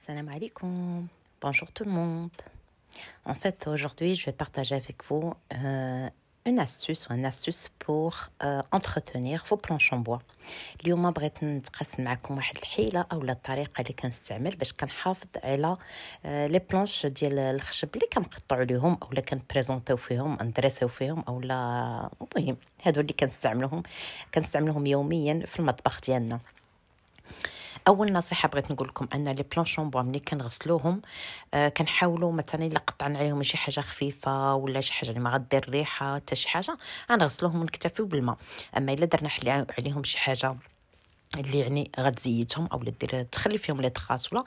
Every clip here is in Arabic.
Salam alaikum, bonjour tout le monde. En fait, aujourd'hui, je vais partager avec vous euh, une astuce ou une astuce pour euh, entretenir vos planches en bois. اليوم بغيت نتقاسم معكم واحد الحيله اولا الطريقه اللي كنستعمل باش كنحافظ على لي آه، بلانش ديال الخشب اللي كنقطعو ليهم اولا كنبريزونطيو فيهم ندرسو فيهم اولا المهم هادو اللي كنستعملوهم كنستعملوهم يوميا في المطبخ ديالنا اول نصيحه بغيت نقول لكم ان لي بلون بوا ملي كنغسلوهم آه كنحاولوا مثلا الا قطعنا عليهم شي حاجه خفيفه ولا شي حاجه اللي يعني ما غدير ريحه حتى شي حاجه غنغسلوهم ونكتفيو بالماء اما الا درنا عليهم شي حاجه اللي يعني غتزيتهم او دير تخلي فيهم لي طخاس ولا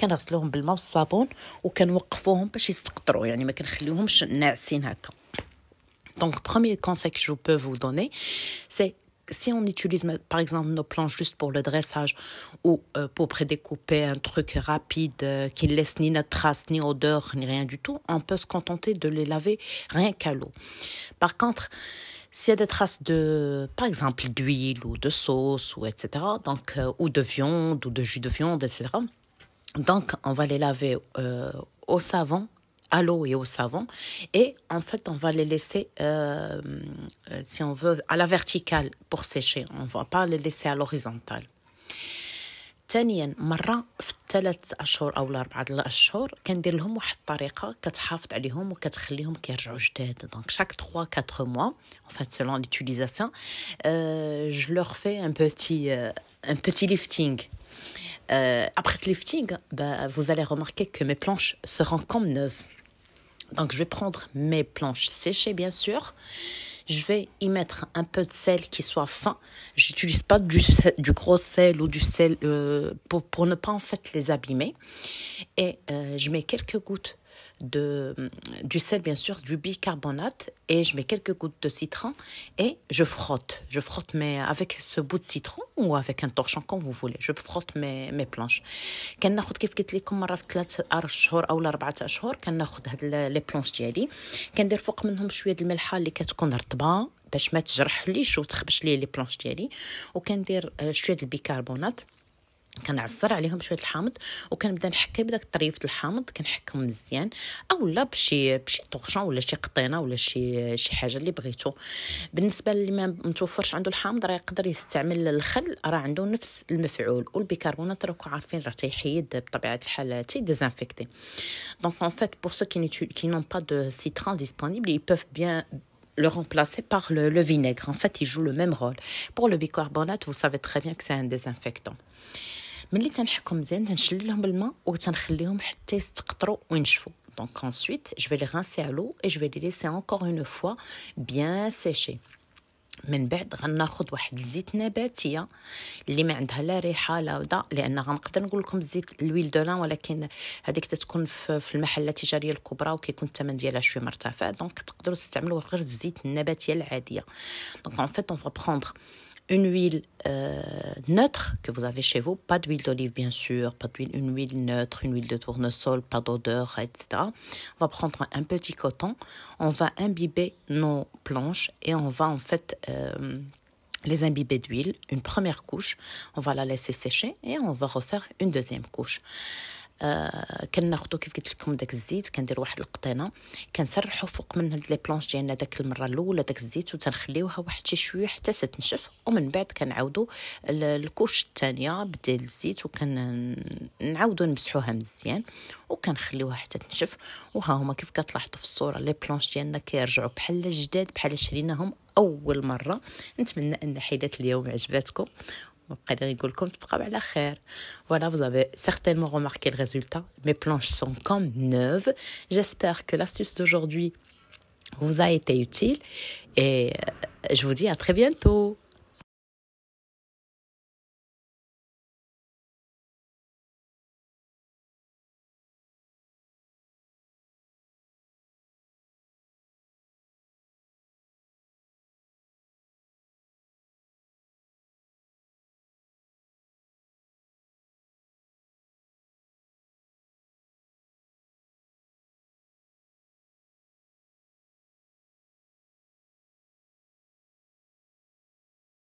كنغسلوهم بالماء والصابون وكنوقفوهم باش يستقطروا يعني ما كنخليوهمش ناعسين هكا دونك بروميير كونسيك جو بو فو دوني سي si on utilise par exemple nos planches juste pour le dressage ou euh, pour prédécouper un truc rapide euh, qui ne laisse ni notre trace, ni odeur, ni rien du tout, on peut se contenter de les laver rien qu'à l'eau. Par contre, s'il y a des traces de, par exemple, d'huile ou de sauce ou etc., donc, euh, ou de viande ou de jus de viande, etc., donc on va les laver au savon à l'eau et au savon. Et en fait, on va les laisser, euh, euh, si on veut, à la verticale pour sécher. On ne va pas les laisser à l'horizontale. donc chaque في الثلاث أشهر كندير لهم واحد كتحافظ عليهم وكتخليهم كيرجعوا جداد 3 4 mois, en fait selon l'utilisation euh, je leur fais un petit un petit lifting après ce lifting bah, vous allez remarquer que mes planches seront comme neuves donc je vais prendre mes planches séchées bien sûr. Je vais y mettre un peu de sel qui soit fin. J'utilise pas du, gros sel ou du sel euh, pour, ne pas en fait les abîmer. Et euh, je mets quelques gouttes de, du sel, bien sûr, du bicarbonate et je mets quelques gouttes de citron et je frotte. Je frotte mais avec ce bout de citron ou avec un torchon comme vous voulez. Je frotte mes, mes planches. كناخذ كيف قلت لكم مره في ثلاث شهور او لاربعة اشهر كناخذ هاد لي بلونش ديالي كندير فوق منهم شويه ديال الملحه اللي كتكون رطبه باش ما تجرحليش وتخبش لي لي بلونش ديالي وكندير شويه ديال البيكربونات كنعصر عليهم شويه الحامض وكنبدا نحكي بداك طريفه الحامض كنحكهم مزيان اولا بشي بشي طوشون ولا شي قطينه ولا شي شي حاجه اللي بغيتو بالنسبه اللي ما متوفرش عنده الحامض راه يقدر يستعمل الخل راه عنده نفس المفعول والبيكربونات راكم عارفين راه تيحيد بطبيعه الحال تي ديزانفيكتي دونك ان فيت بور سو كي نون با دو سيتران ديسپونيبل اي بوف بيان le remplacer par le, le, vinaigre. En fait, il joue le même rôle. Pour le bicarbonate, vous savez très bien que c'est un désinfectant. ملي تنحكم مزيان تنشللهم بالماء وتنخليهم حتى يستقطروا وينشفوا دونك انسويت جو في لي غانسي à l'eau et je vais les laisser encore une fois bien من بعد غناخذ واحد الزيت نباتيه اللي ما عندها لا ريحه لا ودا لان غنقدر نقول لكم الزيت الويل دولان ولكن هذيك تتكون في المحلات التجاريه الكبرى وكيكون الثمن ديالها شويه مرتفع دونك تقدروا تستعملوا غير الزيت النباتيه العاديه دونك اون فيت اون فو بروندر une huile euh, neutre que vous avez chez vous, pas d'huile d'olive bien sûr, pas d'huile, une huile neutre, une huile de tournesol, pas d'odeur, etc. On va prendre un petit coton, on va imbiber nos planches et on va en fait euh, les imbiber d'huile, une première couche, on va la laisser sécher et on va refaire une deuxième couche. آه كناخذو كيف قلت لكم داك الزيت كندير واحد القطينه كنسرحو فوق من هاد لي بلونش ديالنا داك المره الاولى داك الزيت وتنخليوها واحد شي شويه حتى تتنشف ومن بعد كنعاودو الكوش الثانيه بديل الزيت وكنعاودو نمسحوها مزيان وكنخليوها حتى تنشف وها هما كيف كتلاحظوا في الصوره لي بلونش ديالنا كيرجعوا بحال جداد بحال شريناهم اول مره نتمنى ان حيدات اليوم عجباتكم Voilà, vous avez certainement remarqué le résultat. Mes planches sont comme neuves. J'espère que l'astuce d'aujourd'hui vous a été utile et euh, je vous dis à très bientôt.